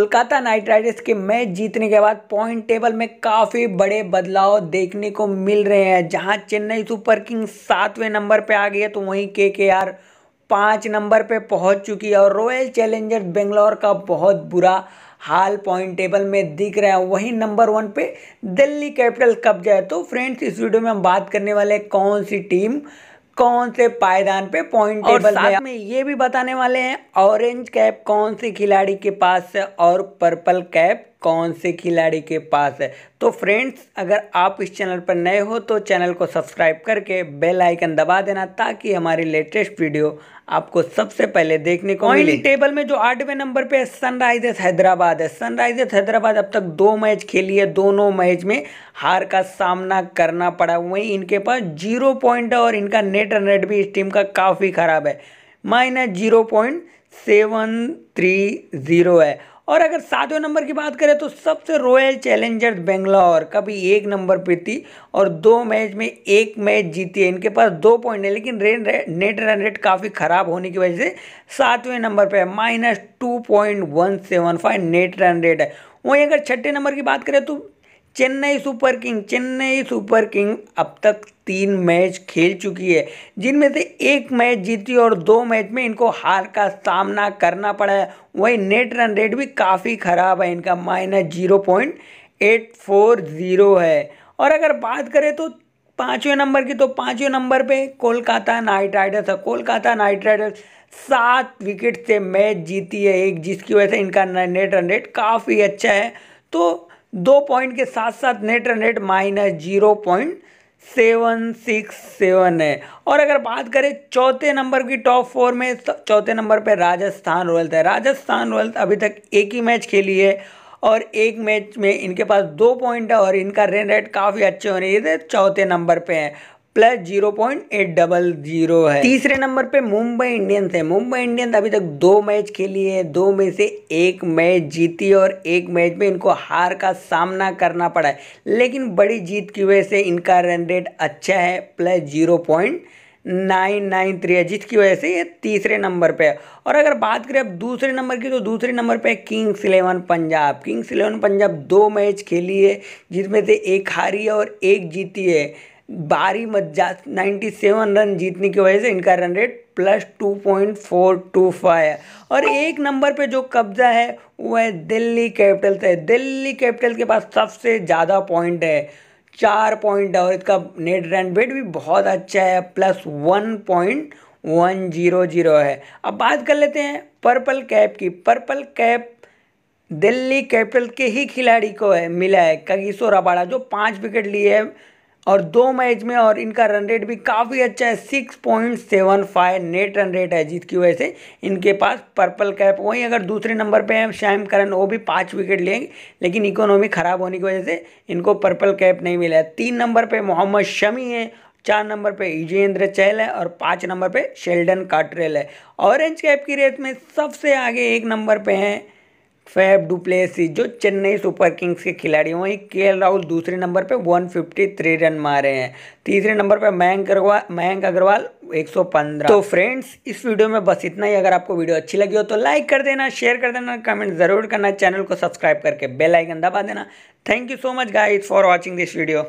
Kolkata Knight Riders के match जीतने के बाद पॉइंट टेबल में काफ़ी बड़े बदलाव देखने को मिल रहे हैं जहां चेन्नई सुपर किंग्स सातवें नंबर पे आ गई है तो वहीं के के आर पाँच नंबर पे पहुंच चुकी है और रॉयल चैलेंजर्स बेंगलोर का बहुत बुरा हाल पॉइंट टेबल में दिख रहा है वहीं नंबर वन पे दिल्ली कैपिटल कब जाए तो फ्रेंड्स इस वीडियो में हम बात करने वाले कौन सी टीम कौन से पायदान पे पॉइंट टेबल और साथ में ये भी बताने वाले हैं ऑरेंज कैप कौन से खिलाड़ी के पास है और पर्पल कैप कौन से खिलाड़ी के पास है तो फ्रेंड्स अगर आप इस चैनल पर नए हो तो चैनल को सब्सक्राइब करके बेल आइकन दबा देना ताकि हमारी लेटेस्ट वीडियो आपको सबसे पहले देखने को मिले टेबल में जो आठवें नंबर पे सनराइजर्स हैदराबाद है सनराइजर्स हैदराबाद अब तक दो मैच खेली है दोनों मैच में हार का सामना करना पड़ा वहीं इनके पास जीरो पॉइंट है और इनका नेट रन रेट भी इस टीम का काफ़ी ख़राब है minus zero point seven three zero है और अगर सातवें नंबर की बात करें तो सबसे रॉयल चैलेंजर बेंगलोर कभी एक नंबर पे थी और दो मैच में एक मैच जीती है इनके पास दो पॉइंट है लेकिन रेन रे, नेट रन रेट काफ़ी ख़राब होने की वजह से सातवें नंबर पे है minus two point one seven five net run rate है वहीं अगर छठे नंबर की बात करें तो Chennai Super King Chennai Super King अब तक तीन मैच खेल चुकी है जिनमें से एक मैच जीती और दो मैच में इनको हार का सामना करना पड़ा है वही नेट रन रेट भी काफ़ी ख़राब है इनका minus zero point eight four zero है और अगर बात करें तो पाँचवें नंबर की तो पाँचवें नंबर पे कोलकाता नाइट राइडर्स है कोलकाता नाइट राइडर्स सात विकेट से मैच जीती है एक जिसकी वजह से इनका नेट रन रेट काफ़ी अच्छा है तो दो पॉइंट के साथ साथ net run rate minus zero point seven six seven है और अगर बात करें चौथे नंबर की टॉप फोर में तो चौथे नंबर पर राजस्थान रॉयल्स है राजस्थान रॉयल्स अभी तक एक ही मैच खेली है और एक मैच में इनके पास दो पॉइंट है और इनका रन रेट काफ़ी अच्छे होने ये तो चौथे नंबर पे है plus zero point eight double zero है तीसरे नंबर पे मुंबई इंडियंस है मुंबई इंडियंस अभी तक दो मैच खेली है दो में से एक मैच जीती और एक मैच में इनको हार का सामना करना पड़ा है लेकिन बड़ी जीत की वजह से इनका रन रेट अच्छा है plus zero point nine nine three है जिसकी वजह से ये तीसरे नंबर पे है और अगर बात करें अब दूसरे नंबर की तो दूसरे नंबर पे Kings Eleven Punjab Kings Eleven Punjab दो मैच खेली है जिसमें से एक हारी है और एक जीती है बारी मत जा नाइन्टी सेवन रन जीतने की वजह से इनका run rate plus two point four two five है और एक नंबर पे जो कब्जा है वो है दिल्ली कैपिटल्स है दिल्ली कैपिटल के पास सबसे ज़्यादा पॉइंट है चार पॉइंट है और इसका नेट रन रेट भी बहुत अच्छा है plus one point one zero zero है अब बात कर लेते हैं पर्पल कैप की पर्पल कैप दिल्ली कैपिटल के ही खिलाड़ी को है मिला है कगिसो रबाड़ा जो पाँच विकेट लिए है और दो मैच में और इनका रन रेट भी काफ़ी अच्छा है six point seven five net run rate है जिसकी वजह से इनके पास पर्पल कैप वहीं अगर दूसरे नंबर पे हैं श्याम करण वो भी पाँच विकेट लेंगे लेकिन इकोनॉमी ख़राब होने की वजह से इनको पर्पल कैप नहीं मिला है तीन नंबर पर मोहम्मद शमी है चार नंबर पे विजेंद्र चहल है और पाँच नंबर पर शेल्डन काटरेल है ऑरेंज कैप की रेस में सबसे आगे एक नंबर पर हैं फैब डुप्लेसी जो चेन्नई सुपर किंग्स के खिलाड़ी हैं वहीं के राहुल दूसरे नंबर पे 153 रन मारे हैं तीसरे नंबर पे मयंक अग्रवाल मयंक अग्रवाल 115 तो फ्रेंड्स इस वीडियो में बस इतना ही अगर आपको वीडियो अच्छी लगी हो तो लाइक कर देना शेयर कर देना कमेंट जरूर करना चैनल को सब्सक्राइब करके बेलाइकन दबा देना thank you so much guys for watching this video